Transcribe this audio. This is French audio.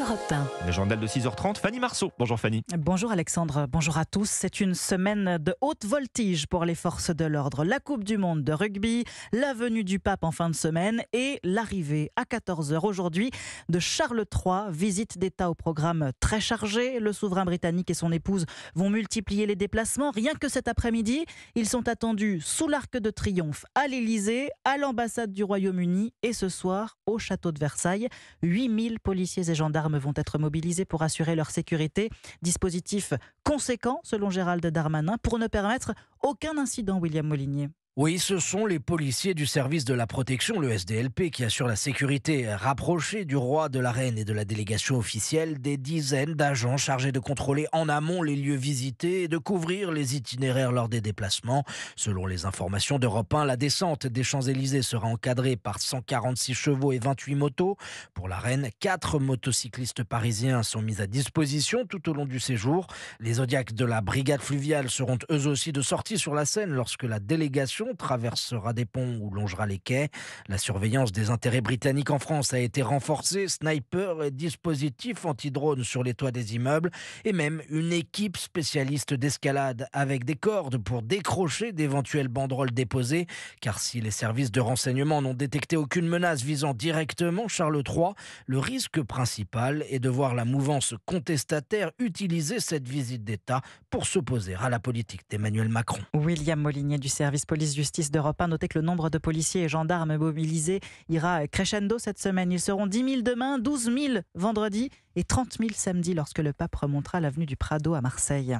Europe 1. Le journal de 6h30, Fanny Marceau. Bonjour Fanny. Bonjour Alexandre, bonjour à tous. C'est une semaine de haute voltige pour les forces de l'ordre. La Coupe du Monde de rugby, la venue du pape en fin de semaine et l'arrivée à 14h aujourd'hui de Charles III. Visite d'État au programme très chargé. Le souverain britannique et son épouse vont multiplier les déplacements. Rien que cet après-midi, ils sont attendus sous l'Arc de Triomphe, à l'Élysée, à l'ambassade du Royaume-Uni et ce soir au château de Versailles. 8000 policiers et gendarmes vont être mobilisés pour assurer leur sécurité. Dispositif conséquent, selon Gérald Darmanin, pour ne permettre aucun incident, William Molinier. Oui, ce sont les policiers du service de la protection, le SDLP, qui assurent la sécurité. Rapprochés du roi, de la reine et de la délégation officielle, des dizaines d'agents chargés de contrôler en amont les lieux visités et de couvrir les itinéraires lors des déplacements. Selon les informations d'Europe 1, la descente des Champs-Élysées sera encadrée par 146 chevaux et 28 motos. Pour la reine, quatre motocyclistes parisiens sont mis à disposition tout au long du séjour. Les zodiacs de la brigade fluviale seront eux aussi de sortie sur la scène lorsque la délégation traversera des ponts ou longera les quais. La surveillance des intérêts britanniques en France a été renforcée, snipers et dispositifs anti-drones sur les toits des immeubles, et même une équipe spécialiste d'escalade avec des cordes pour décrocher d'éventuelles banderoles déposées, car si les services de renseignement n'ont détecté aucune menace visant directement Charles III, le risque principal est de voir la mouvance contestataire utiliser cette visite d'État pour s'opposer à la politique d'Emmanuel Macron. William Molinier du service police justice d'Europe 1. Notez que le nombre de policiers et gendarmes mobilisés ira crescendo cette semaine. Ils seront 10 000 demain, 12 000 vendredi et 30 000 samedi lorsque le pape remontera l'avenue du Prado à Marseille.